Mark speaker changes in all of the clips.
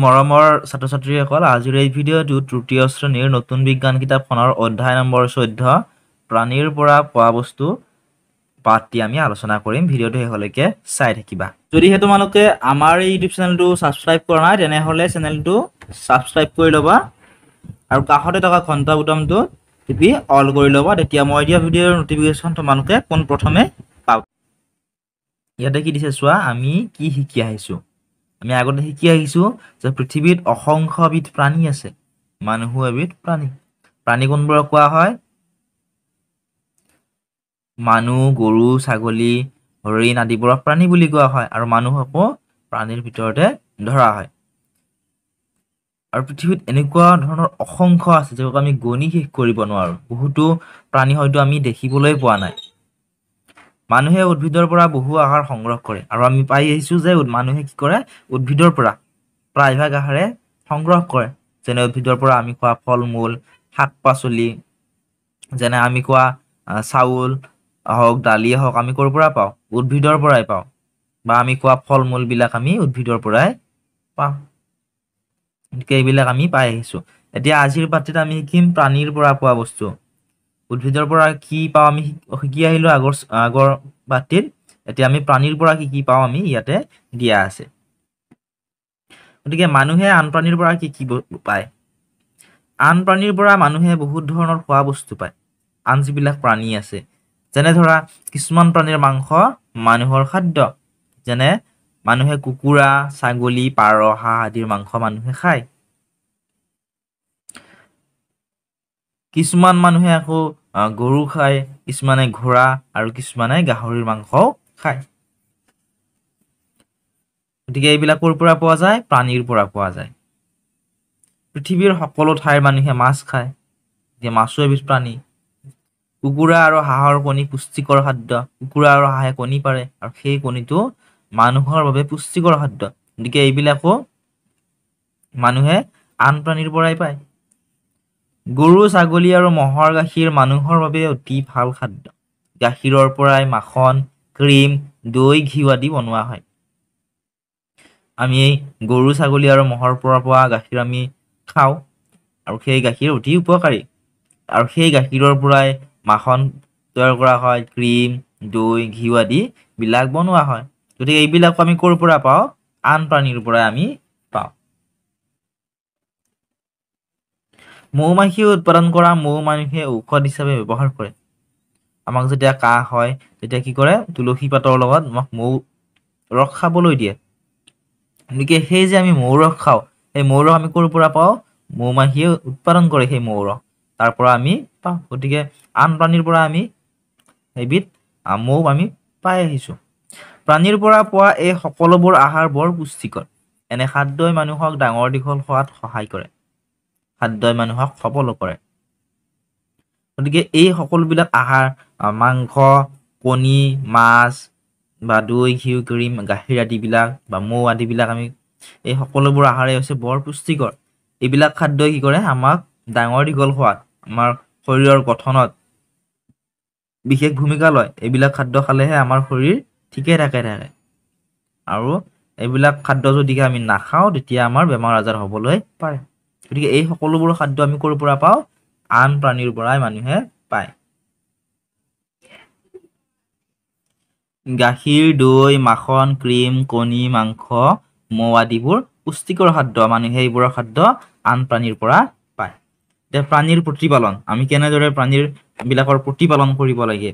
Speaker 1: মৰমৰ ছাত্ৰ ছাত্ৰীসকল আজিৰ এই ভিডিঅ'টো তৃতীয় শ্ৰেণীৰ নতুন বিজ্ঞান কিতাপখনৰ অধ্যায় নম্বৰ চৈধ্য প্ৰাণীৰ পৰা পোৱা বস্তু পাঠটি আমি আলোচনা কৰিম ভিডিঅ'টো শেষলৈকে চাই থাকিবা যদিহে তোমালোকে আমাৰ এই ইউটিউব চেনেলটো ছাবস্ক্ৰাইব কৰা নাই তেনেহ'লে চেনেলটো ছাবস্ক্ৰাইব কৰি ল'বা আৰু কাষতে থকা ঘণ্টা বুটামটো টিপি অল কৰি ল'বা তেতিয়া মই দিয়া ভিডিঅ'ৰ ন'টিফিকেশ্যন তোমালোকে পোনপ্ৰথমে পাব ইয়াতে কি দিছে চোৱা আমি কি শিকি আহিছোঁ আমি আগতে শিকি আহিছোঁ যে পৃথিৱীত অসংখ্যবিধ প্ৰাণী আছে মানুহ এবিধ প্ৰাণী প্ৰাণী কোনবোৰক কোৱা হয় মানুহ গৰু ছাগলী হৰিণ আদিবোৰক প্ৰাণী বুলি কোৱা হয় আৰু মানুহকো প্ৰাণীৰ ভিতৰতে ধৰা হয় আৰু পৃথিৱীত এনেকুৱা ধৰণৰ অসংখ্য আছে যিবোৰক আমি গণি শেষ কৰিব নোৱাৰোঁ বহুতো প্ৰাণী হয়তো আমি দেখিবলৈ পোৱা নাই মানুহে উদ্ভিদৰ পৰা বহু আহাৰ সংগ্ৰহ কৰে আৰু আমি পাই আহিছোঁ যে মানুহে কি কৰে উদ্ভিদৰ পৰা প্ৰায়ভাগ আহাৰে সংগ্ৰহ কৰে যেনে উদ্ভিদৰ পৰা আমি খোৱা ফল মূল শাক পাচলি যেনে আমি খোৱা চাউল হওক দালি হওক আমি ক'ৰ পৰা পাওঁ উদ্ভিদৰ পৰাই পাওঁ বা আমি খোৱা ফল মূলবিলাক আমি উদ্ভিদৰ পৰাই পাওঁ গতিকে এইবিলাক আমি পাই আহিছোঁ এতিয়া আজিৰ পাতিত আমি শিকিম প্ৰাণীৰ পৰা পোৱা বস্তু উদ্ভিদৰ পৰা কি পাওঁ আমি শিকি আহিলোঁ আগৰ আগৰ বাটিত এতিয়া আমি প্ৰাণীৰ পৰা কি কি পাওঁ আমি ইয়াতে দিয়া আছে গতিকে মানুহে আন প্ৰাণীৰ পৰা কি কি পায় আন প্ৰাণীৰ পৰা মানুহে বহুত ধৰণৰ খোৱা বস্তু পায় আন যিবিলাক প্ৰাণী আছে যেনে ধৰা কিছুমান প্ৰাণীৰ মাংস মানুহৰ খাদ্য যেনে মানুহে কুকুৰা ছাগলী পাৰ হাঁহ আদিৰ মাংস মানুহে খায় কিছুমান মানুহে আকৌ গৰু খায় কিছুমানে ঘোঁৰা আৰু কিছুমানে গাহৰিৰ মাংসও খায় গতিকে এইবিলাকৰ পৰা পোৱা যায় প্ৰাণীৰ পৰা পোৱা যায় পৃথিৱীৰ সকলো ঠাইৰ মানুহে মাছ খায় এতিয়া মাছো এবিধ প্ৰাণী কুকুৰা আৰু হাঁহৰ কণী পুষ্টিকৰ খাদ্য কুকুৰা আৰু হাঁহে কণী পাৰে আৰু সেই কণীটো মানুহৰ বাবে পুষ্টিকৰ খাদ্য গতিকে এইবিলাকো মানুহে আন প্ৰাণীৰ পৰাই পায় গৰু ছাগলী আৰু মহৰ গাখীৰ মানুহৰ বাবে অতি ভাল খাদ্য গাখীৰৰ পৰাই মাখন ক্ৰীম দৈ ঘিউ আদি বনোৱা হয় আমি গৰু ছাগলী আৰু মহৰ পৰা পোৱা গাখীৰ আমি খাওঁ আৰু সেই গাখীৰ অতি উপকাৰী আৰু সেই গাখীৰৰ পৰাই মাখন তৈয়াৰ কৰা হয় ক্ৰীম দৈ ঘিউ আদি বিলাক বনোৱা হয় গতিকে এইবিলাকো আমি ক'ৰ পৰা পাওঁ আন প্ৰাণীৰ পৰাই আমি মৌ মৌমাখিয়ে উৎপাদন কৰা মৌ মানুহে ঔষধ হিচাপে ব্যৱহাৰ কৰে আমাক যেতিয়া কাহ হয় তেতিয়া কি কৰে তুলসী পাতৰ লগত আমাক মৌ ৰস খাবলৈ দিয়ে গতিকে সেই যে আমি মৌ ৰস খাওঁ সেই মৌ ৰস আমি ক'ৰ পৰা পাওঁ মৌ মাখিয়ে উৎপাদন কৰে সেই মৌ ৰস তাৰ পৰা আমি পাওঁ গতিকে আন প্ৰাণীৰ পৰা আমি এবিধ মৌ আমি পাই আহিছোঁ প্ৰাণীৰ পৰা পোৱা এই সকলোবোৰ আহাৰ বৰ পুষ্টিকৰ এনে খাদ্যই মানুহক ডাঙৰ দীঘল হোৱাত সহায় কৰে খাদ্যই মানুহক সবল কৰে গতিকে এই সকলোবিলাক আহাৰ মাংস কণী মাছ বা দৈ ঘিউ ক্ৰীম গাখীৰ আদিবিলাক বা মৌ আদিবিলাক আমি এই সকলোবোৰ আহাৰে হৈছে বৰ পুষ্টিকৰ এইবিলাক খাদ্যই কি কৰে আমাক ডাঙৰ দীঘল হোৱাত আমাৰ শৰীৰৰ গঠনত বিশেষ ভূমিকা লয় এইবিলাক খাদ্য খালেহে আমাৰ শৰীৰ ঠিকে থাকে থাকে আৰু এইবিলাক খাদ্য যদিহে আমি নাখাওঁ তেতিয়া আমাৰ বেমাৰ আজাৰ হ'বলৈ পাৰে গতিকে এই সকলোবোৰ খাদ্য আমি ক'ৰ পৰা পাওঁ আন প্ৰাণীৰ পৰাই মানুহে পায় গাখীৰ দৈ মাখন ক্ৰীম কণী মাংস মৌ আদিবোৰ পুষ্টিকৰ খাদ্য মানুহে এইবোৰৰ খাদ্য আন প্ৰাণীৰ পৰা পায় এতিয়া প্ৰাণীৰ প্ৰতিপালন আমি কেনেদৰে প্ৰাণীৰবিলাকৰ প্ৰতিপালন কৰিব লাগে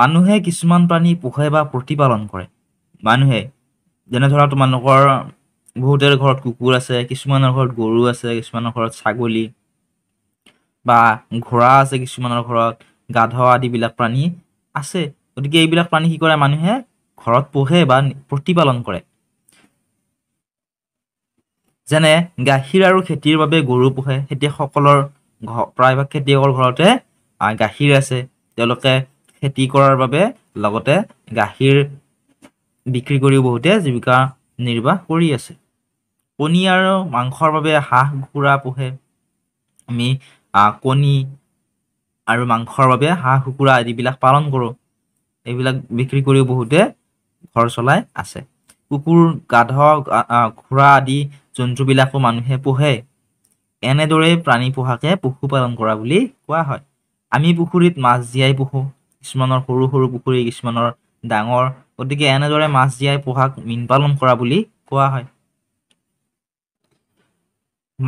Speaker 1: মানুহে কিছুমান প্ৰাণী পোহে বা প্ৰতিপালন কৰে মানুহে যেনে ধৰা তোমালোকৰ বহুতে ঘৰত কুকুৰ আছে কিছুমানৰ ঘৰত গৰু আছে কিছুমানৰ ঘৰত ছাগলী বা ঘোঁৰা আছে কিছুমানৰ ঘৰত গাধ আদিবিলাক প্ৰাণী আছে গতিকে এইবিলাক প্ৰাণী কি কৰে মানুহে ঘৰত পোহে বা প্ৰতিপালন কৰে যেনে গাখীৰ আৰু খেতিৰ বাবে গৰু পোহে খেতিয়কসকলৰ ঘৰ প্ৰায়ভাগ খেতিয়কৰ ঘৰতে গাখীৰ আছে তেওঁলোকে খেতি কৰাৰ বাবে লগতে গাখীৰ বিক্ৰী কৰিও বহুতে জীৱিকা নিৰ্বাহ কৰি আছে কণী আৰু মাংসৰ বাবে হাঁহ কুকুৰা পোহে আমি কণী আৰু মাংসৰ বাবে হাঁহ কুকুৰা আদিবিলাক পালন কৰোঁ এইবিলাক বিক্ৰী কৰিও বহুতে ঘৰ চলাই আছে কুকুৰ গাধ ঘোঁৰা আদি জন্তুবিলাকো মানুহে পোহে এনেদৰে প্ৰাণী পোহাকে পশুপালন কৰা বুলি কোৱা হয় আমি পুখুৰীত মাছ জীয়াই পোহোঁ কিছুমানৰ সৰু সৰু পুখুৰী কিছুমানৰ ডাঙৰ গতিকে এনেদৰে মাছ জীয়াই পোহাক মীন পালন কৰা বুলি কোৱা হয়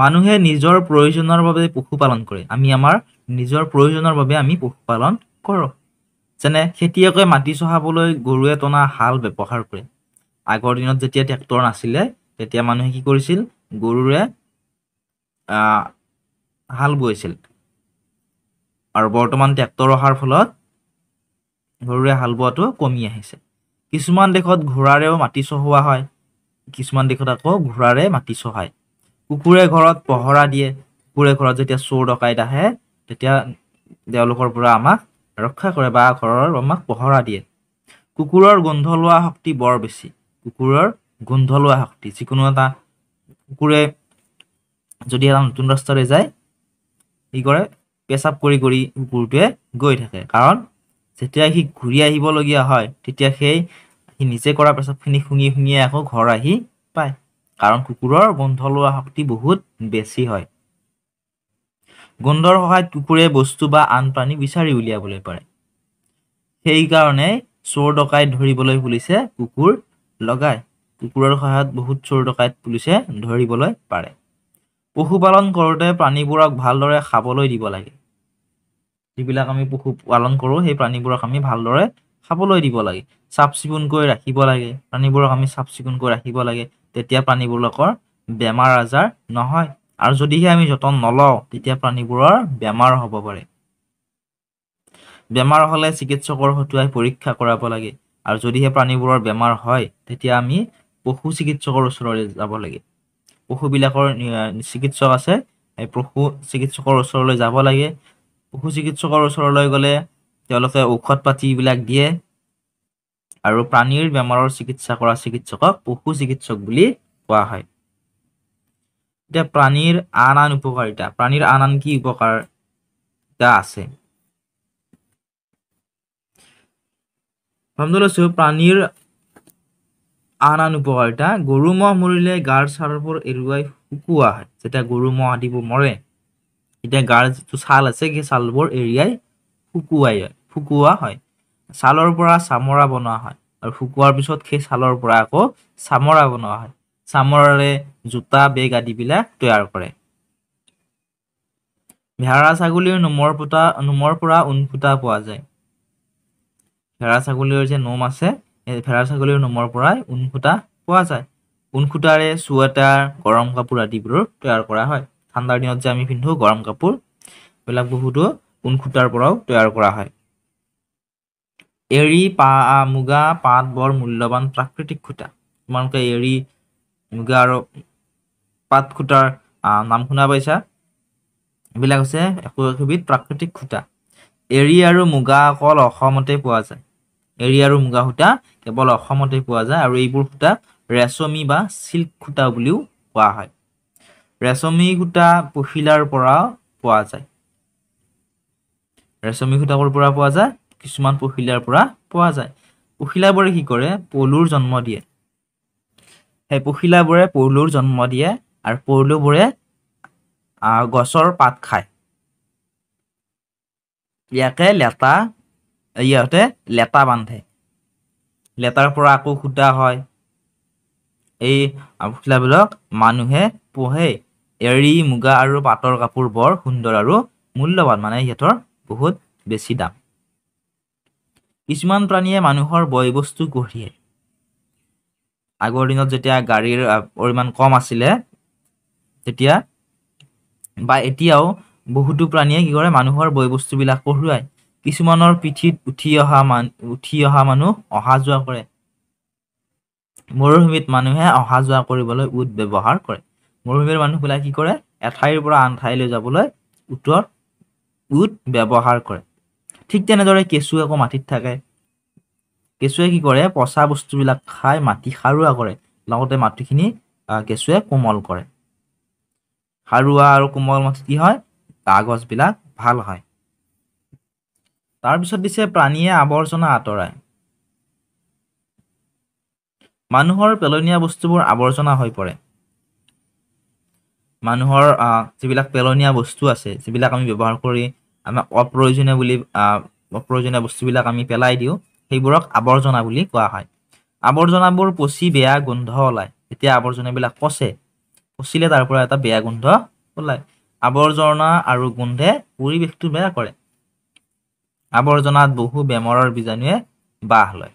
Speaker 1: মানুহে নিজৰ প্ৰয়োজনৰ বাবে পশুপালন কৰে আমি আমাৰ নিজৰ প্ৰয়োজনৰ বাবে আমি পশুপালন কৰোঁ যেনে খেতিয়কে মাটি চহাবলৈ গৰুৱে টনা হাল ব্যৱহাৰ কৰে আগৰ দিনত যেতিয়া ট্ৰেক্টৰ নাছিলে তেতিয়া মানুহে কি কৰিছিল গৰুৰে হাল বৈছিল আৰু বৰ্তমান ট্ৰেক্টৰ অহাৰ ফলত গৰুৰে হাল বোৱাটো কমি আহিছে কিছুমান দেশত ঘোঁৰাৰেও মাটি চহোৱা হয় কিছুমান দেশত আকৌ ঘোঁৰাৰে মাটি চহায় কুকুৰে ঘৰত পহৰা দিয়ে কুকুৰে ঘৰত যেতিয়া চোৰ ডকাইত আহে তেতিয়া তেওঁলোকৰ পৰা আমাক ৰক্ষা কৰে বা ঘৰৰ আমাক পহৰা দিয়ে কুকুৰৰ গোন্ধ লোৱা শক্তি বৰ বেছি কুকুৰৰ গোন্ধ লোৱা শক্তি যিকোনো এটা কুকুৰে যদি এটা নতুন ৰাস্তাৰে যায় কি কৰে পেচাব কৰি কৰি কুকুৰটোৱে গৈ থাকে কাৰণ যেতিয়া সি ঘূৰি আহিবলগীয়া হয় তেতিয়া সেই সি নিজে কৰা পেচাবখিনি শুঙি শুঙিয়ে আকৌ ঘৰ আহি পায় কাৰণ কুকুৰৰ গোন্ধ লোৱা শক্তি বহুত বেছি হয় গোন্ধৰ সহায়ত কুকুৰে বস্তু বা আন প্ৰাণী বিচাৰি উলিয়াবলৈ পাৰে সেইকাৰণে চোৰ ডকাইত ধৰিবলৈ পুলিচে কুকুৰ লগায় কুকুৰৰ সহায়ত বহুত চোৰ ডকাইত পুলিচে ধৰিবলৈ পাৰে পশুপালন কৰোঁতে প্ৰাণীবোৰক ভালদৰে খাবলৈ দিব লাগে যিবিলাক আমি পশু পালন কৰোঁ সেই প্ৰাণীবোৰক আমি ভালদৰে খাবলৈ দিব লাগে চাফ চিকুণকৈ ৰাখিব লাগে প্ৰাণীবোৰক আমি চাফ চিকুণকৈ ৰাখিব লাগে তেতিয়া প্ৰাণীবোৰকৰ বেমাৰ আজাৰ নহয় আৰু যদিহে আমি যতন নলওঁ তেতিয়া প্ৰাণীবোৰৰ বেমাৰ হ'ব পাৰে বেমাৰ হ'লে চিকিৎসকৰ হতুৱাই পৰীক্ষা কৰাব লাগে আৰু যদিহে প্ৰাণীবোৰৰ বেমাৰ হয় তেতিয়া আমি পশু চিকিৎসকৰ ওচৰলৈ যাব লাগে পশুবিলাকৰ চিকিৎসক আছে সেই পশু চিকিৎসকৰ ওচৰলৈ যাব লাগে পশু চিকিৎসকৰ ওচৰলৈ গ'লে তেওঁলোকে ঔষধ পাতিবিলাক দিয়ে আৰু প্ৰাণীৰ বেমাৰৰ চিকিৎসা কৰা চিকিৎসকক পশু চিকিৎসক বুলি কোৱা হয় এতিয়া প্ৰাণীৰ আন আন উপকাৰিতা প্ৰাণীৰ আন আন কি উপকাৰিতা আছে প্ৰথমতে লৈছো প্ৰাণীৰ আন আন উপকাৰিতা গৰু মহ মৰিলে গাৰ ছালবোৰ এৰুৱাই শুকুওৱা হয় যেতিয়া গৰু মহ আদিবোৰ মৰে তেতিয়া গাৰ যিটো ছাল আছে সেই ছালবোৰ এৰিয়াই শুকুৱাই শুকুওৱা হয় ছালৰ পৰা চামৰা বনোৱা হয় আৰু শুকোৱাৰ পিছত সেই ছালৰ পৰা আকৌ চামৰা বনোৱা হয় চামৰাৰে জোতা বেগ আদিবিলাক তৈয়াৰ কৰে ভেড়া ছাগলীৰ নোমৰ ফুটা নোমৰ পৰা ঊন ফুটা পোৱা যায় ভেড়া ছাগলীৰ যে নোম আছে সেই ভেড়া ছাগলীৰ নোমৰ পৰাই ঊন ফুটা পোৱা যায় ঊন ফুটাৰে চুৱেটাৰ গৰম কাপোৰ আদিবোৰ তৈয়াৰ কৰা হয় ঠাণ্ডাৰ দিনত যে আমি পিন্ধো গৰম কাপোৰ সেইবিলাক বহুতো ঊন খুটাৰ পৰাও তৈয়াৰ কৰা হয় এৰী পা মুগা পাট বৰ মূল্যৱান প্ৰাকৃতিক খুটা তোমালোকে এৰী মুগা আৰু পাট খুটাৰ নাম শুনা পাইছা এইবিলাক হৈছে একো একোবিধ প্ৰাকৃতিক খুটা এৰী আৰু মুগা অকল অসমতে পোৱা যায় এৰী আৰু মুগা সূতা কেৱল অসমতে পোৱা যায় আৰু এইবোৰ সূতা ৰেচমী বা চিল্ক সূতা বুলিও কোৱা হয় ৰেচমী সূতা পহিলাৰ পৰা পোৱা যায় ৰেচমী সূতাবোৰ পৰা পোৱা যায় কিছুমান পখিলাৰ পৰা পোৱা যায় পখিলাবোৰে কি কৰে পলুৰ জন্ম দিয়ে সেই পখিলাবোৰে পলুৰ জন্ম দিয়ে আৰু পলুবোৰে গছৰ পাত খায় ইয়াকে লেটা ইহঁতে লেটা বান্ধে লেতাৰ পৰা আকৌ সূতা হয় এই পখিলাবিলাক মানুহে পোহে এৰি মুগা আৰু পাটৰ কাপোৰ বৰ সুন্দৰ আৰু মূল্যৱান মানে সিহঁতৰ বহুত বেছি দাম কিছুমান প্ৰাণীয়ে মানুহৰ বয় বস্তু কঢ়িয়ে আগৰ দিনত যেতিয়া গাড়ীৰ পৰিমাণ কম আছিলে তেতিয়া বা এতিয়াও বহুতো প্ৰাণীয়ে কি কৰে মানুহৰ বয় বস্তুবিলাক কঢ়ুৱায় কিছুমানৰ পিঠিত উঠি অহা মানুহ উঠি অহা মানুহ অহা যোৱা কৰে মৰুভূমিত মানুহে অহা যোৱা কৰিবলৈ উট ব্যৱহাৰ কৰে মৰুভূমিৰ মানুহবিলাক কি কৰে এঠাইৰ পৰা আন ঠাইলৈ যাবলৈ উটৰ উট ব্যৱহাৰ কৰে ঠিক তেনেদৰে কেঁচুৱে আকৌ মাটিত থাকে কেঁচুৱে কি কৰে পচা বস্তুবিলাক খাই মাটি সাৰুৱা কৰে লগতে মাটিখিনি কেঁচুৱে কোমল কৰে সাৰুৱা আৰু কোমল মাটি কি হয় কাগজবিলাক ভাল হয় তাৰপিছত দিছে প্ৰাণীয়ে আৱৰ্জনা আঁতৰায় মানুহৰ পেলনীয়া বস্তুবোৰ আৱৰ্জনা হৈ পৰে মানুহৰ যিবিলাক পেলনীয়া বস্তু আছে যিবিলাক আমি ব্যৱহাৰ কৰি আমাক অপ্ৰয়োজনীয় বুলি অপ্ৰয়োজনীয় বস্তুবিলাক আমি পেলাই দিওঁ সেইবোৰক আৱৰ্জনা বুলি কোৱা হয় আৱৰ্জনাবোৰ পচি বেয়া গোন্ধ ওলায় যেতিয়া আৱৰ্জনাবিলাক পচে পচিলে তাৰ পৰা এটা বেয়া গোন্ধ ওলায় আৱৰ্জনা আৰু গোন্ধে পৰিৱেশটো বেয়া কৰে আৱৰ্জনাত বহু বেমাৰৰ বীজাণুৱে বাহ লয়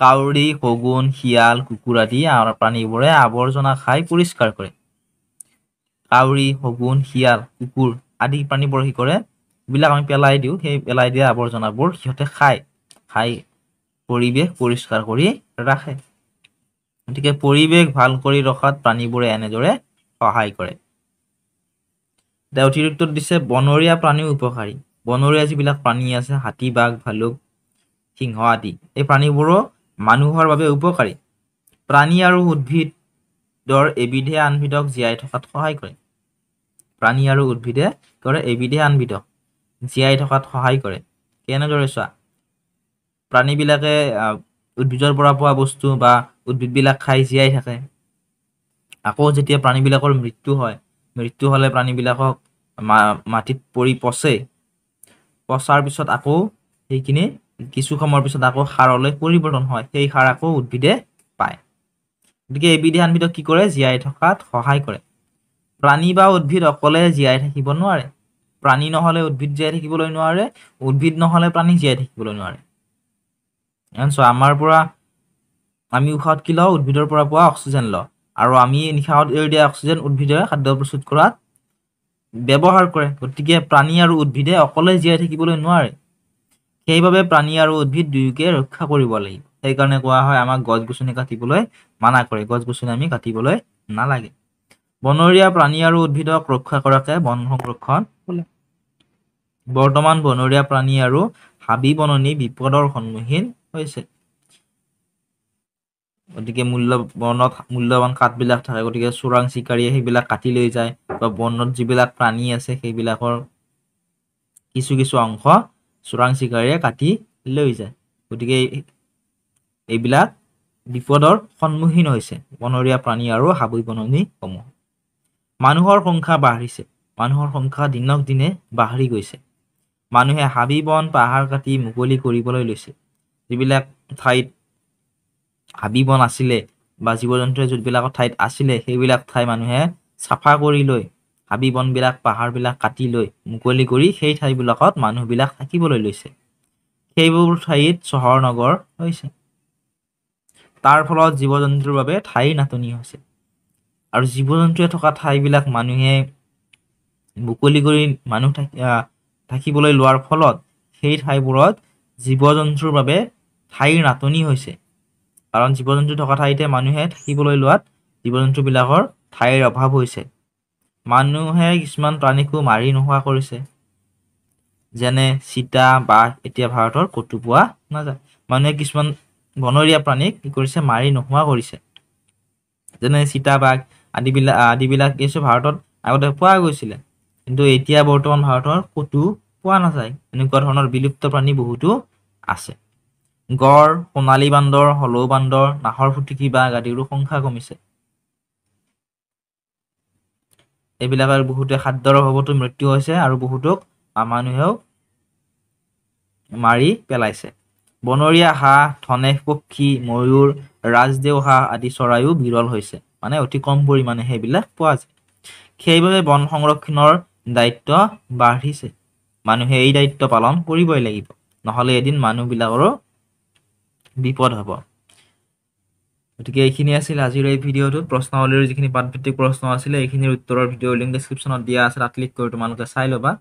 Speaker 1: কাউৰী শগুন শিয়াল কুকুৰ আদি প্ৰাণীবোৰে আৱৰ্জনা খাই পৰিষ্কাৰ কৰে কাউৰী শগুন শিয়াল কুকুৰ আদি প্ৰাণীবোৰ কি কৰে এইবিলাক আমি পেলাই দিওঁ সেই পেলাই দিয়া আৱৰ্জনাবোৰ সিহঁতে খায় খাই পৰিৱেশ পৰিষ্কাৰ কৰি ৰাখে গতিকে পৰিৱেশ ভাল কৰি ৰখাত প্ৰাণীবোৰে এনেদৰে সহায় কৰে এতিয়া অতিৰিক্ত দিছে বনৰীয়া প্ৰাণীও উপকাৰী বনৰীয়া যিবিলাক প্ৰাণী আছে হাতী বাঘ ভালুক সিংহ আদি এই প্ৰাণীবোৰো মানুহৰ বাবে উপকাৰী প্ৰাণী আৰু উদ্ভিদৰ এবিধে আনবিধক জীয়াই থকাত সহায় কৰে প্ৰাণী আৰু উদ্ভিদে কৰে এবিধে আনবিধ জীয়াই থকাত সহায় কৰে কেনেদৰে চোৱা প্ৰাণীবিলাকে উদ্ভিদৰ পৰা পোৱা বস্তু বা উদ্ভিদবিলাক খাই জীয়াই থাকে আকৌ যেতিয়া প্ৰাণীবিলাকৰ মৃত্যু হয় মৃত্যু হ'লে প্ৰাণীবিলাকক মাটিত পৰি পচে পচাৰ পিছত আকৌ সেইখিনি কিছু সময়ৰ পিছত আকৌ সাৰলৈ পৰিৱৰ্তন হয় সেই সাৰ আকৌ উদ্ভিদে পায় গতিকে এবিধে আনবিধক কি কৰে জীয়াই থকাত সহায় কৰে প্ৰাণী বা উদ্ভিদ অকলে জীয়াই থাকিব নোৱাৰে প্ৰাণী নহ'লে উদ্ভিদ জীয়াই থাকিবলৈ নোৱাৰে উদ্ভিদ নহ'লে প্ৰাণী জীয়াই থাকিবলৈ নোৱাৰে চোৱা আমাৰ পৰা আমি উশাহত কি লওঁ উদ্ভিদৰ পৰা পোৱা অক্সিজেন লওঁ আৰু আমি নিশাহত এৰি দিয়া অক্সিজেন উদ্ভিদেৰে খাদ্য প্ৰস্তুত কৰাত ব্যৱহাৰ কৰে গতিকে প্ৰাণী আৰু উদ্ভিদে অকলে জীয়াই থাকিবলৈ নোৱাৰে সেইবাবে প্ৰাণী আৰু উদ্ভিদ দুয়োকে ৰক্ষা কৰিব লাগিব সেইকাৰণে কোৱা হয় আমাক গছ গছনি কাটিবলৈ মানা কৰে গছ গছনি আমি কাটিবলৈ নালাগে বনৰীয়া প্ৰাণী আৰু উদ্ভিদক ৰক্ষা কৰাকে বন সংৰক্ষণ বৰ্তমান বনৰীয়া প্ৰাণী আৰু হাবি বননি বিপদৰ সন্মুখীন হৈছে গতিকে মূল্য বনত মূল্যৱান কাঠবিলাক থাকে গতিকে চোৰাং চিকাৰীয়ে সেইবিলাক কাটি লৈ যায় বা বনত যিবিলাক প্ৰাণী আছে সেইবিলাকৰ কিছু কিছু অংশ চোৰাং চিকাৰীয়ে কাটি লৈ যায় গতিকে এইবিলাক বিপদৰ সন্মুখীন হৈছে বনৰীয়া প্ৰাণী আৰু হাবি বননিসমূহ মানুহৰ সংখ্যা বাঢ়িছে মানুহৰ সংখ্যা দিনক দিনে বাঢ়ি গৈছে মানুহে হাবি বন পাহাৰ কাটি মুকলি কৰিবলৈ লৈছে যিবিলাক ঠাইত হাবি বন আছিলে বা জীৱ জন্তুৱে যিবিলাকৰ ঠাইত আছিলে সেইবিলাক ঠাই মানুহে চাফা কৰি লৈ হাবি বনবিলাক পাহাৰবিলাক কাটি লৈ মুকলি কৰি সেই ঠাইবিলাকত মানুহবিলাক থাকিবলৈ লৈছে সেইবোৰ ঠাইত চহৰ নগৰ হৈছে তাৰ ফলত জীৱ জন্তুৰ বাবে ঠাই নাটনি হৈছে আৰু জীৱ জন্তুৱে থকা ঠাইবিলাক মানুহে মুকলি কৰি মানুহ থাকিবলৈ লোৱাৰ ফলত সেই ঠাইবোৰত জীৱ জন্তুৰ বাবে ঠাইৰ নাটনি হৈছে কাৰণ জীৱ জন্তু থকা ঠাইতে মানুহে থাকিবলৈ লোৱাত জীৱ জন্তুবিলাকৰ ঠাইৰ অভাৱ হৈছে মানুহে কিছুমান প্ৰাণীকো মাৰি নোহোৱা কৰিছে যেনে চিতা বাঘ এতিয়া ভাৰতৰ ক'তো পোৱা নাযায় মানুহে কিছুমান বনৰীয়া প্ৰাণীক কি কৰিছে মাৰি নোহোৱা কৰিছে যেনে চিতা বাঘ আদিবিলাক আদিবিলাক কিছু ভাৰতত আগতে পোৱা গৈছিলে কিন্তু এতিয়া বৰ্তমান ভাৰতৰ ক'তো পোৱা নাযায় এনেকুৱা ধৰণৰ বিলুপ্ত প্ৰাণী বহুতো আছে গড় সোণালী বান্দৰ হলৌ বান্দৰ নাহৰ ফুটিকী বাঘ আদিৰো সংখ্যা কমিছে এইবিলাকৰ বহুতে খাদ্যৰ অভাৱতো মৃত্যু হৈছে আৰু বহুতক মানুহেও মাৰি পেলাইছে বনৰীয়া হাঁহ ধনেশ পক্ষী ময়ূৰ ৰাজদেউ হাঁহ আদি চৰাইও বিৰল হৈছে মানে অতি কম পৰিমাণে সেইবিলাক পোৱা যায় সেইবাবে বন সংৰক্ষণৰ দায়িত্ব বাঢ়িছে মানুহে এই দায়িত্ব পালন কৰিবই লাগিব নহ'লে এদিন মানুহবিলাকৰো বিপদ হ'ব গতিকে এইখিনি আছিল আজিৰ এই ভিডিঅ'টোত প্ৰশ্নাৱলীৰ যিখিনি পাঠভিত্তিক প্ৰশ্ন আছিলে এইখিনিৰ উত্তৰৰ ভিডিঅ' লিংক ডিছক্ৰিপশ্যনত দিয়া আছে তাত ক্লিক কৰি তোমালোকে চাই ল'বা